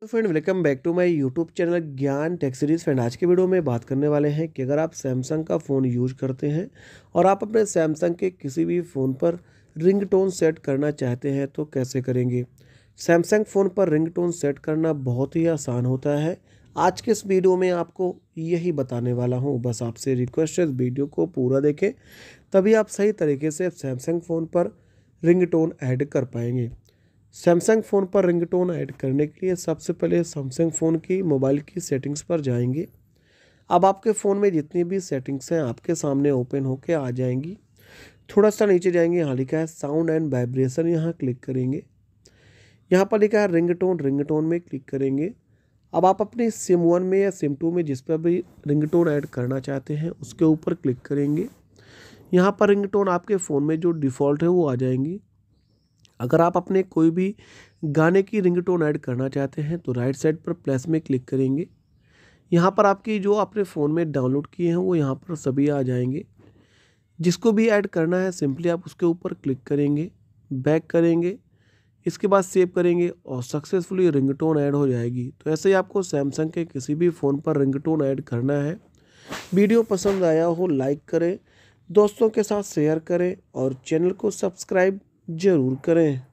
तो friend welcome back to my YouTube channel Gyan tech series friend आज के video में बात करने वाले हैं कि अगर आप सैमसंग का फ़ोन यूज करते हैं और आप अपने सैमसंग के किसी भी फ़ोन पर रिंगटोन सेट करना चाहते हैं तो कैसे करेंगे सैमसंग फ़ोन पर रिंगटोन सेट करना बहुत ही आसान होता है आज के इस वीडियो में आपको यही बताने वाला हूँ बस आपसे रिक्वेस्ट है वीडियो को पूरा देखें तभी आप सही तरीके से सैमसंग फ़ोन पर रिंगटोन ऐड कर पाएंगे सैमसंग फ़ोन पर रिंगटोन ऐड करने के लिए सबसे पहले सैमसंग फ़ोन की मोबाइल की सेटिंग्स पर जाएंगे अब आपके फ़ोन में जितनी भी सेटिंग्स हैं आपके सामने ओपन होकर आ जाएंगी थोड़ा सा नीचे जाएंगे यहाँ लिखा है साउंड एंड वाइब्रेशन यहाँ क्लिक करेंगे यहाँ पर लिखा है रिंग टोन रिंग टोन में क्लिक करेंगे अब आप अपने सिम वन में या सिम टू में जिस पर भी रिंग टोन ऐड करना चाहते हैं उसके ऊपर क्लिक करेंगे यहाँ पर रिंग टोन आपके फ़ोन में जो डिफ़ॉल्ट है वो आ जाएंगी अगर आप अपने कोई भी गाने की रिंगटोन ऐड करना चाहते हैं तो राइट साइड पर प्लस में क्लिक करेंगे यहाँ पर आपकी जो आपने फ़ोन में डाउनलोड किए हैं वो यहाँ पर सभी आ जाएंगे जिसको भी ऐड करना है सिंपली आप उसके ऊपर क्लिक करेंगे बैक करेंगे इसके बाद सेव करेंगे और सक्सेसफुली रिंगटोन ऐड हो जाएगी तो ऐसे ही आपको सैमसंग के किसी भी फ़ोन पर रिंगटोन ऐड करना है वीडियो पसंद आया हो लाइक करें दोस्तों के साथ शेयर करें और चैनल को सब्सक्राइब ज़रूर करें